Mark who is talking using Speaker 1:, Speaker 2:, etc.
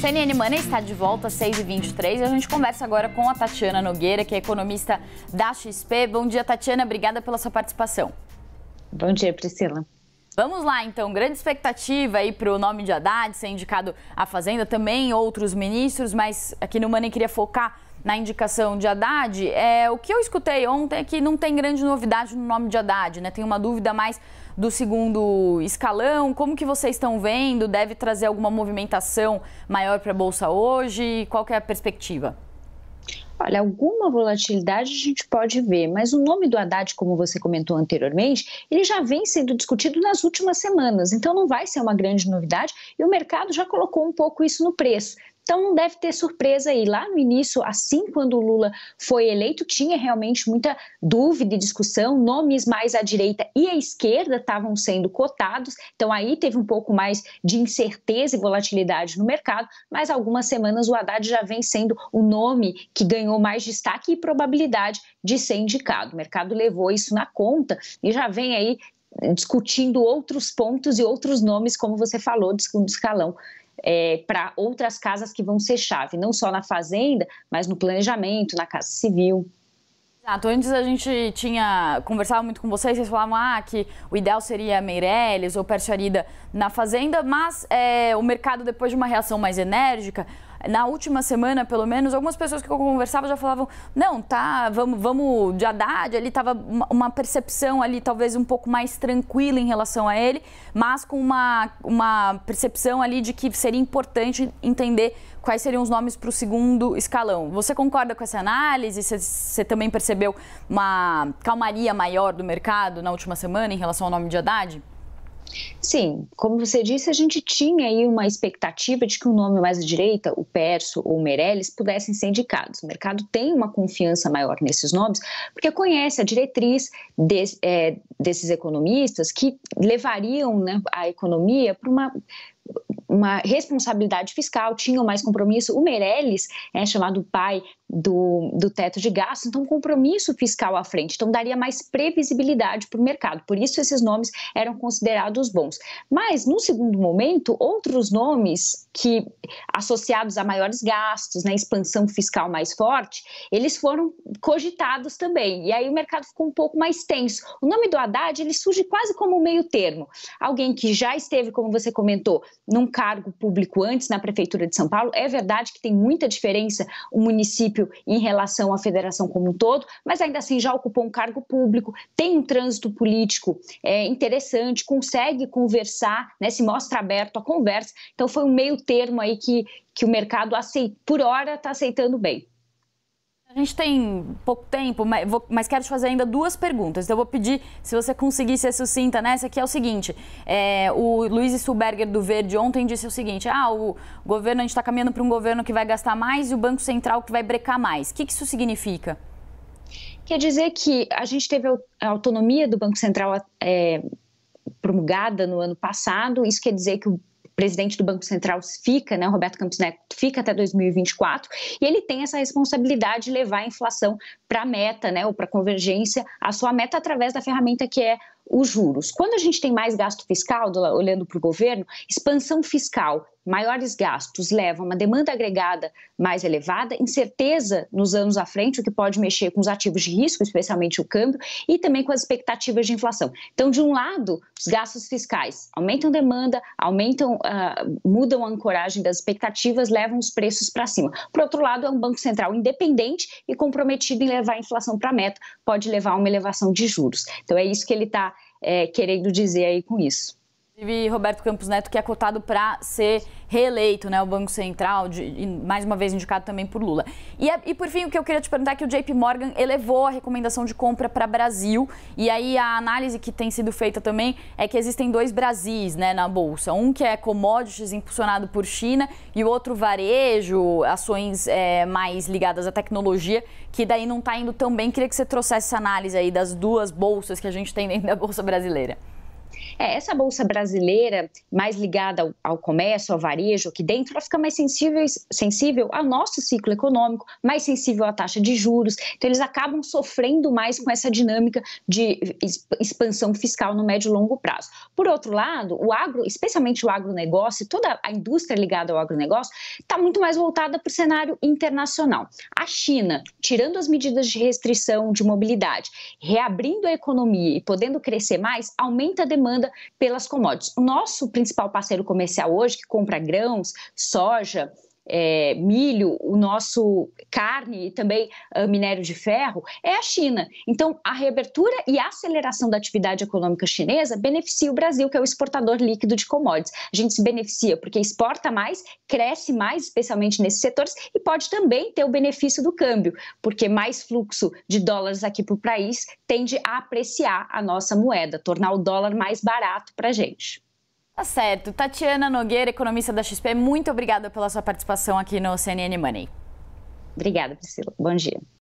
Speaker 1: CNN Money está de volta às 6h23 e a gente conversa agora com a Tatiana Nogueira, que é economista da XP. Bom dia, Tatiana. Obrigada pela sua participação.
Speaker 2: Bom dia, Priscila.
Speaker 1: Vamos lá, então. Grande expectativa aí para o nome de Haddad ser indicado à Fazenda, também outros ministros, mas aqui no Money queria focar na indicação de Haddad, é, o que eu escutei ontem é que não tem grande novidade no nome de Haddad, né? Tem uma dúvida mais do segundo escalão. Como que vocês estão vendo? Deve trazer alguma movimentação maior para a Bolsa hoje? Qual que é a perspectiva?
Speaker 2: Olha, alguma
Speaker 1: volatilidade
Speaker 2: a gente pode ver, mas o nome do Haddad, como você comentou anteriormente, ele já vem sendo discutido nas últimas semanas, então não vai ser uma grande novidade e o mercado já colocou um pouco isso no preço. Então não deve ter surpresa aí. Lá no início, assim quando o Lula foi eleito, tinha realmente muita dúvida e discussão. Nomes mais à direita e à esquerda estavam sendo cotados, então aí teve um pouco mais de incerteza e volatilidade no mercado. Mas algumas semanas o Haddad já vem sendo o nome que ganhou mais destaque e probabilidade de ser indicado. O mercado levou isso na conta e já vem aí discutindo outros pontos e outros nomes, como você falou, do segundo escalão é, para outras
Speaker 1: casas que vão ser chave, não só na fazenda, mas no planejamento, na casa civil. Exato, antes a gente tinha conversava muito com vocês, vocês falavam ah, que o ideal seria Meirelles ou Percio Arida na fazenda, mas é, o mercado depois de uma reação mais enérgica na última semana, pelo menos, algumas pessoas que eu conversava já falavam: não, tá, vamos, vamos de Haddad, ali estava uma percepção ali talvez um pouco mais tranquila em relação a ele, mas com uma, uma percepção ali de que seria importante entender quais seriam os nomes para o segundo escalão. Você concorda com essa análise? Você, você também percebeu uma calmaria maior do mercado na última semana em relação ao nome de Haddad?
Speaker 2: Sim, como você disse, a gente tinha aí uma expectativa de que um nome mais à direita, o Perso ou o Meirelles, pudessem ser indicados. O mercado tem uma confiança maior nesses nomes, porque conhece a diretriz de, é, desses economistas que levariam né, a economia para uma uma responsabilidade fiscal, tinham mais compromisso. O Meirelles, é chamado pai do, do teto de gasto, então compromisso fiscal à frente, então daria mais previsibilidade para o mercado, por isso esses nomes eram considerados bons. Mas, no segundo momento, outros nomes que associados a maiores gastos, né, expansão fiscal mais forte, eles foram cogitados também, e aí o mercado ficou um pouco mais tenso. O nome do Haddad, ele surge quase como um meio termo, alguém que já esteve, como você comentou, num cargo público antes na Prefeitura de São Paulo, é verdade que tem muita diferença o município município em relação à federação como um todo, mas ainda assim já ocupou um cargo público, tem um trânsito político é, interessante, consegue conversar, né, se mostra aberto à conversa. Então foi um meio termo aí que,
Speaker 1: que o mercado aceita, por hora está aceitando bem. A gente tem pouco tempo, mas, vou, mas, quero te fazer ainda duas perguntas. Então, eu vou pedir, se você conseguir ser sucinta nessa, que é o seguinte: é, o Luiz Stuberger do Verde ontem disse o seguinte: ah, o governo, a gente está caminhando para um governo que vai gastar mais e o Banco Central que vai brecar mais. O que, que isso significa?
Speaker 2: Quer dizer que a gente teve a autonomia do Banco Central é, promulgada no ano passado, isso quer dizer que o presidente do Banco Central fica, né, Roberto Campos Neto, fica até 2024, e ele tem essa responsabilidade de levar a inflação para a meta, né, ou para a convergência, a sua meta através da ferramenta que é os juros. Quando a gente tem mais gasto fiscal, olhando para o governo, expansão fiscal, maiores gastos levam a uma demanda agregada mais elevada, incerteza nos anos à frente, o que pode mexer com os ativos de risco, especialmente o câmbio, e também com as expectativas de inflação. Então, de um lado, os gastos fiscais aumentam demanda, aumentam, uh, mudam a ancoragem das expectativas, levam os preços para cima. Por outro lado, é um banco central independente e comprometido em levar a inflação
Speaker 1: para a meta, pode levar a uma elevação de juros. Então, é isso que ele está é, querendo dizer aí com isso. Inclusive, Roberto Campos Neto, que é cotado para ser reeleito, né? O Banco Central, de, mais uma vez indicado também por Lula. E, e, por fim, o que eu queria te perguntar é que o JP Morgan elevou a recomendação de compra para Brasil. E aí a análise que tem sido feita também é que existem dois Brasis né, na Bolsa. Um que é commodities impulsionado por China e o outro varejo, ações é, mais ligadas à tecnologia, que daí não está indo tão bem. Queria que você trouxesse essa análise aí das duas bolsas que a gente tem dentro da Bolsa Brasileira. É, essa bolsa brasileira, mais ligada ao, ao, comércio, ao varejo, aqui dentro, ela fica mais
Speaker 2: sensível, sensível ao nosso ciclo econômico, mais sensível à taxa de juros. Então, eles acabam sofrendo mais com essa dinâmica de expansão fiscal no médio e longo prazo. Por outro lado, o agro, especialmente o agronegócio, toda a indústria ligada ao agronegócio, está muito mais voltada para o cenário internacional. A China, tirando as medidas de restrição de mobilidade, reabrindo a economia e podendo crescer mais, aumenta a demanda demanda pelas commodities. O nosso principal parceiro comercial hoje, que compra grãos, soja, é, milho, o nosso carne e também uh, minério de ferro é a China. Então, a reabertura e a aceleração da atividade econômica chinesa beneficia o Brasil, que é o exportador líquido de commodities. A gente se beneficia porque exporta mais, cresce mais, especialmente nesses setores, e pode também ter o benefício do câmbio, porque mais fluxo de
Speaker 1: dólares aqui para o país tende a apreciar a nossa moeda, tornar o dólar mais barato para a gente. Tá certo. Tatiana Nogueira, economista da XP, muito obrigada pela sua participação aqui no CNN Money. Obrigada,
Speaker 2: Priscila. Bom dia.